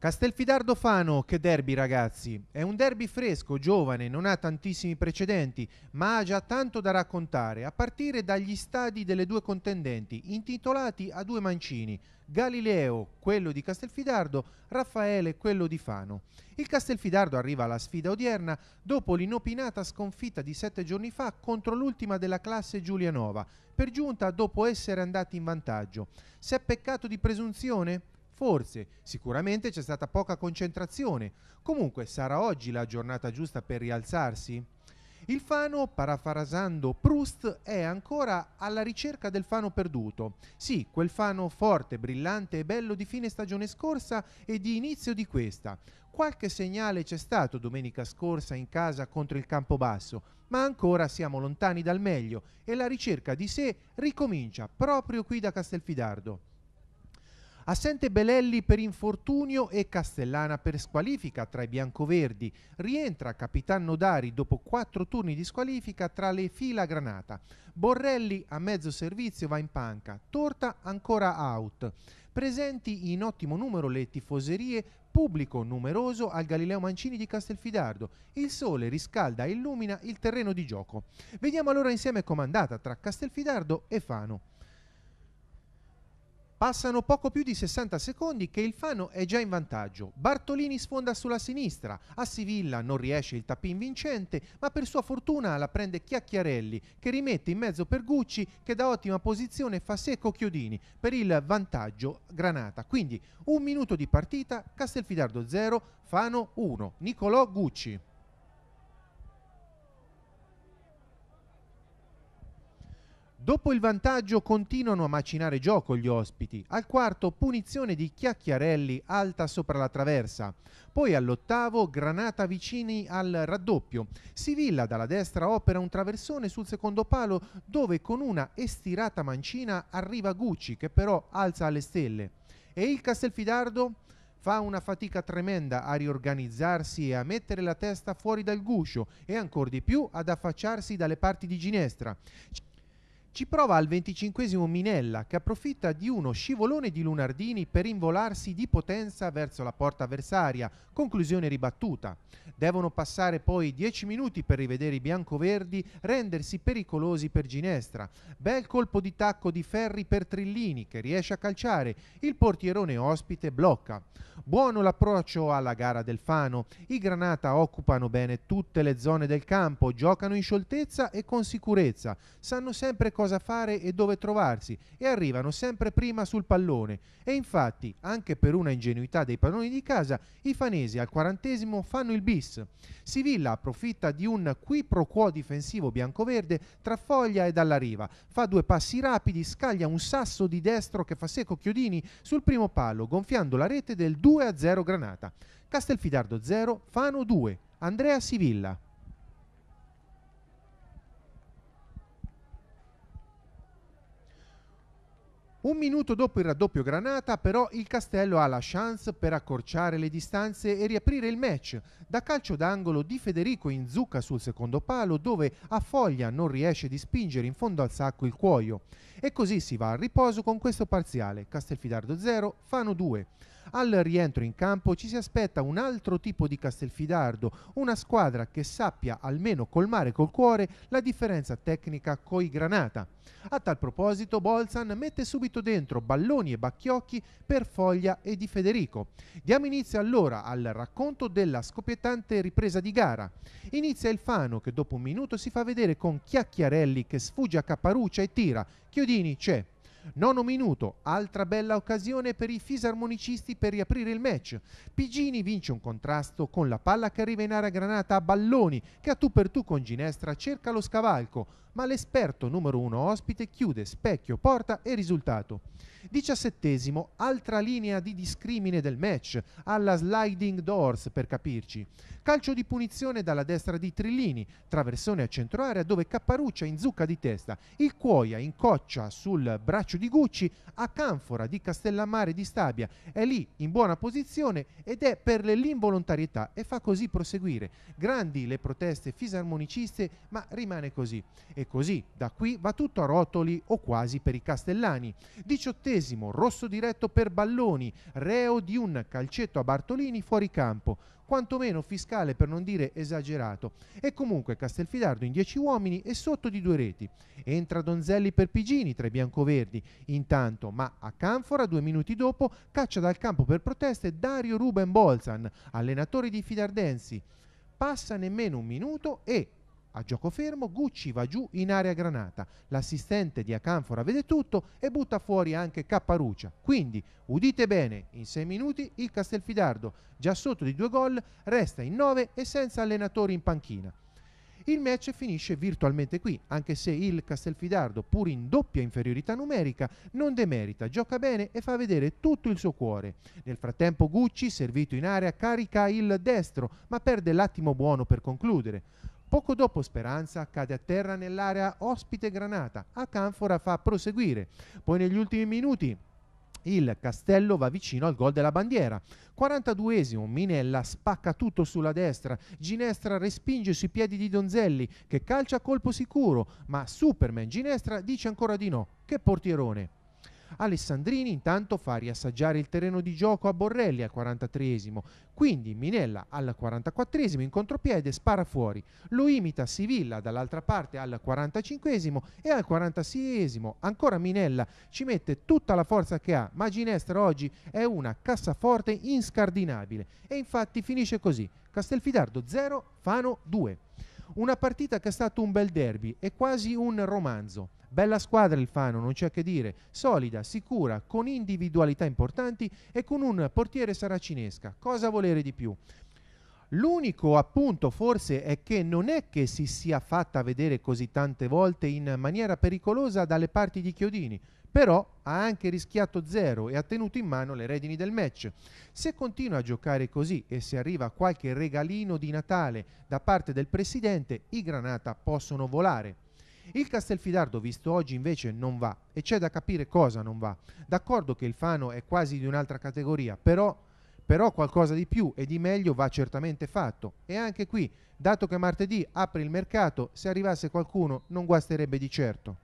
Castelfidardo Fano, che derby ragazzi, è un derby fresco, giovane, non ha tantissimi precedenti, ma ha già tanto da raccontare, a partire dagli stadi delle due contendenti, intitolati a due mancini, Galileo, quello di Castelfidardo, Raffaele, quello di Fano. Il Castelfidardo arriva alla sfida odierna dopo l'inopinata sconfitta di sette giorni fa contro l'ultima della classe Giulianova, per giunta dopo essere andati in vantaggio. Se è peccato di presunzione? Forse, sicuramente c'è stata poca concentrazione. Comunque, sarà oggi la giornata giusta per rialzarsi? Il Fano, parafrasando Proust, è ancora alla ricerca del Fano perduto. Sì, quel Fano forte, brillante e bello di fine stagione scorsa e di inizio di questa. Qualche segnale c'è stato domenica scorsa in casa contro il Campobasso, ma ancora siamo lontani dal meglio e la ricerca di sé ricomincia proprio qui da Castelfidardo. Assente Belelli per infortunio e Castellana per squalifica tra i biancoverdi. Rientra Capitano Dari dopo quattro turni di squalifica tra le fila granata. Borrelli a mezzo servizio va in panca. Torta ancora out. Presenti in ottimo numero le tifoserie, pubblico numeroso al Galileo Mancini di Castelfidardo. Il sole riscalda e illumina il terreno di gioco. Vediamo allora insieme com'è andata tra Castelfidardo e Fano. Passano poco più di 60 secondi che il Fano è già in vantaggio. Bartolini sfonda sulla sinistra, a Sivilla non riesce il tapin vincente, ma per sua fortuna la prende Chiacchiarelli che rimette in mezzo per Gucci che da ottima posizione fa secco Chiodini per il vantaggio Granata. Quindi un minuto di partita, Castelfidardo 0, Fano 1, Nicolò Gucci. Dopo il vantaggio continuano a macinare gioco gli ospiti. Al quarto punizione di Chiacchiarelli alta sopra la traversa. Poi all'ottavo granata vicini al raddoppio. Sivilla dalla destra opera un traversone sul secondo palo dove con una estirata mancina arriva Gucci che però alza alle stelle. E il Castelfidardo? Fa una fatica tremenda a riorganizzarsi e a mettere la testa fuori dal guscio e ancor di più ad affacciarsi dalle parti di ginestra. Ci prova al venticinquesimo Minella che approfitta di uno scivolone di Lunardini per involarsi di potenza verso la porta avversaria, conclusione ribattuta. Devono passare poi 10 minuti per rivedere i biancoverdi rendersi pericolosi per Ginestra. Bel colpo di tacco di Ferri per Trillini che riesce a calciare, il portierone ospite blocca. Buono l'approccio alla gara del Fano, i Granata occupano bene tutte le zone del campo, giocano in scioltezza e con sicurezza, sanno sempre cosa cosa fare e dove trovarsi e arrivano sempre prima sul pallone. E infatti, anche per una ingenuità dei padroni di casa, i fanesi al quarantesimo fanno il bis. Sivilla approfitta di un qui pro quo difensivo biancoverde tra Foglia e Dalla Riva, fa due passi rapidi, scaglia un sasso di destro che fa secco Chiodini sul primo palo, gonfiando la rete del 2-0 Granata. Castelfidardo 0, Fano 2, Andrea Sivilla. Un minuto dopo il raddoppio granata, però, il Castello ha la chance per accorciare le distanze e riaprire il match. Da calcio d'angolo di Federico in zucca sul secondo palo, dove a Foglia non riesce di spingere in fondo al sacco il cuoio. E così si va al riposo con questo parziale. Castelfidardo 0, Fano 2. Al rientro in campo ci si aspetta un altro tipo di Castelfidardo, una squadra che sappia almeno colmare col cuore la differenza tecnica coi Granata. A tal proposito Bolzan mette subito dentro Balloni e Bacchiocchi per Foglia e Di Federico. Diamo inizio allora al racconto della scoppiettante ripresa di gara. Inizia il Fano che dopo un minuto si fa vedere con Chiacchiarelli che sfugge a Capparuccia e tira. Chiodini c'è, Nono minuto, altra bella occasione per i fisarmonicisti per riaprire il match. Pigini vince un contrasto con la palla che arriva in area granata a Balloni, che a tu per tu con Ginestra cerca lo scavalco, ma l'esperto numero uno ospite chiude specchio, porta e risultato. Diciassettesimo, altra linea di discrimine del match, alla sliding doors per capirci. Calcio di punizione dalla destra di Trillini, traversone a centro area dove Capparuccia in zucca di testa, il Cuoia in coccia sul braccio di Gucci, a Canfora di Castellammare di Stabia, è lì in buona posizione ed è per l'involontarietà e fa così proseguire. Grandi le proteste fisarmoniciste, ma rimane così. E così, da qui va tutto a rotoli o quasi per i castellani. Diciottesimo ventisettesimo, rosso diretto per Balloni, reo di un calcetto a Bartolini fuori campo, quantomeno fiscale per non dire esagerato. E comunque Castelfidardo in 10 uomini e sotto di due reti. Entra Donzelli per Pigini tra i biancoverdi, intanto, ma a Canfora due minuti dopo caccia dal campo per proteste Dario Ruben Bolzan, allenatore di Fidardensi. Passa nemmeno un minuto e a gioco fermo Gucci va giù in area granata, l'assistente di Acanfora vede tutto e butta fuori anche Capparuccia. Quindi, udite bene, in 6 minuti il Castelfidardo, già sotto di due gol, resta in 9 e senza allenatori in panchina. Il match finisce virtualmente qui, anche se il Castelfidardo, pur in doppia inferiorità numerica, non demerita, gioca bene e fa vedere tutto il suo cuore. Nel frattempo Gucci, servito in area, carica il destro, ma perde l'attimo buono per concludere. Poco dopo Speranza cade a terra nell'area ospite Granata, a Canfora fa proseguire, poi negli ultimi minuti il Castello va vicino al gol della bandiera. 42esimo, Minella spacca tutto sulla destra, Ginestra respinge sui piedi di Donzelli che calcia a colpo sicuro, ma Superman Ginestra dice ancora di no. Che portierone! Alessandrini intanto fa riassaggiare il terreno di gioco a Borrelli al 43esimo, quindi Minella al 44esimo in contropiede spara fuori, lo imita Sivilla dall'altra parte al 45esimo e al 46esimo ancora Minella ci mette tutta la forza che ha, ma Ginestra oggi è una cassaforte inscardinabile e infatti finisce così, Castelfidardo 0, Fano 2. Una partita che è stato un bel derby e quasi un romanzo. Bella squadra il Fano, non c'è che dire, solida, sicura, con individualità importanti e con un portiere saracinesca. Cosa volere di più? L'unico appunto forse è che non è che si sia fatta vedere così tante volte in maniera pericolosa dalle parti di Chiodini, però ha anche rischiato zero e ha tenuto in mano le redini del match. Se continua a giocare così e se arriva qualche regalino di Natale da parte del presidente, i Granata possono volare. Il Castelfidardo visto oggi invece non va e c'è da capire cosa non va. D'accordo che il Fano è quasi di un'altra categoria, però, però qualcosa di più e di meglio va certamente fatto. E anche qui, dato che martedì apre il mercato, se arrivasse qualcuno non guasterebbe di certo.